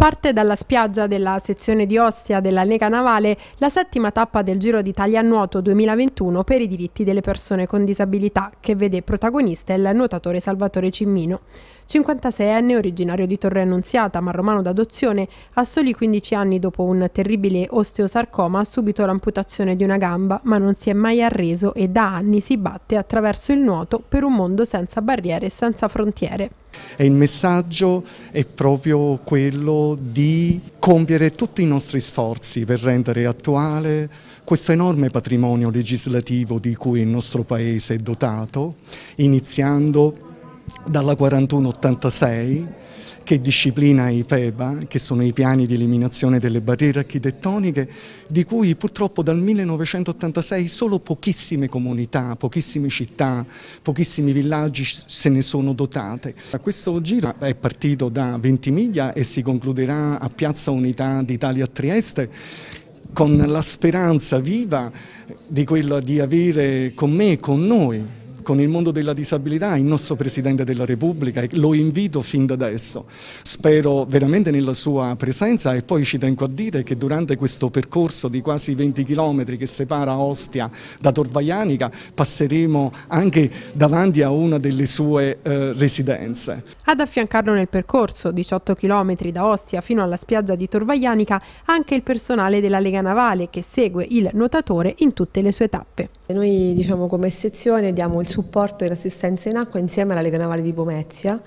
Parte dalla spiaggia della sezione di Ostia della Lega Navale la settima tappa del Giro d'Italia Nuoto 2021 per i diritti delle persone con disabilità, che vede protagonista il nuotatore Salvatore Cimmino. 56enne, originario di Torre Annunziata, ma romano d'adozione, a soli 15 anni dopo un terribile osteosarcoma ha subito l'amputazione di una gamba, ma non si è mai arreso e da anni si batte attraverso il nuoto per un mondo senza barriere e senza frontiere. E il messaggio è proprio quello di compiere tutti i nostri sforzi per rendere attuale questo enorme patrimonio legislativo di cui il nostro Paese è dotato, iniziando dalla 4186 che disciplina i PEBA, che sono i piani di eliminazione delle barriere architettoniche, di cui purtroppo dal 1986 solo pochissime comunità, pochissime città, pochissimi villaggi se ne sono dotate. Questo giro è partito da Ventimiglia e si concluderà a Piazza Unità d'Italia a Trieste con la speranza viva di quella di avere con me, con noi, con il mondo della disabilità, il nostro Presidente della Repubblica, e lo invito fin da adesso, spero veramente nella sua presenza e poi ci tengo a dire che durante questo percorso di quasi 20 km che separa Ostia da Torvaianica passeremo anche davanti a una delle sue eh, residenze. Ad affiancarlo nel percorso, 18 km da Ostia fino alla spiaggia di Torvaianica, anche il personale della Lega Navale che segue il nuotatore in tutte le sue tappe. Noi diciamo, come sezione diamo il supporto e l'assistenza in acqua insieme alla Lega Navale di Pomezia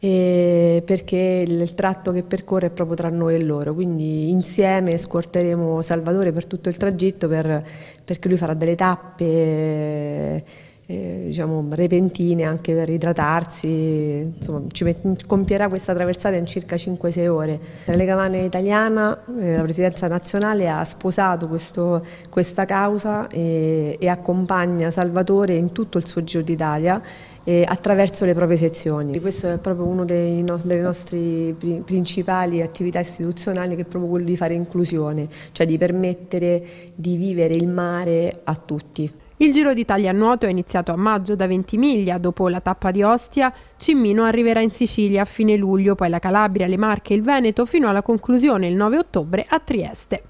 perché il tratto che percorre è proprio tra noi e loro, quindi insieme scorteremo Salvatore per tutto il tragitto per, perché lui farà delle tappe eh, diciamo, repentine anche per idratarsi, insomma ci compierà questa traversata in circa 5-6 ore. La Lega Vane Italiana, eh, la Presidenza Nazionale, ha sposato questo, questa causa e, e accompagna Salvatore in tutto il suo giro d'Italia eh, attraverso le proprie sezioni. Questo è proprio una no delle nostre principali attività istituzionali che è proprio quello di fare inclusione, cioè di permettere di vivere il mare a tutti. Il Giro d'Italia a nuoto è iniziato a maggio da Ventimiglia, dopo la tappa di Ostia, Cimmino arriverà in Sicilia a fine luglio, poi la Calabria, le Marche e il Veneto fino alla conclusione il 9 ottobre a Trieste.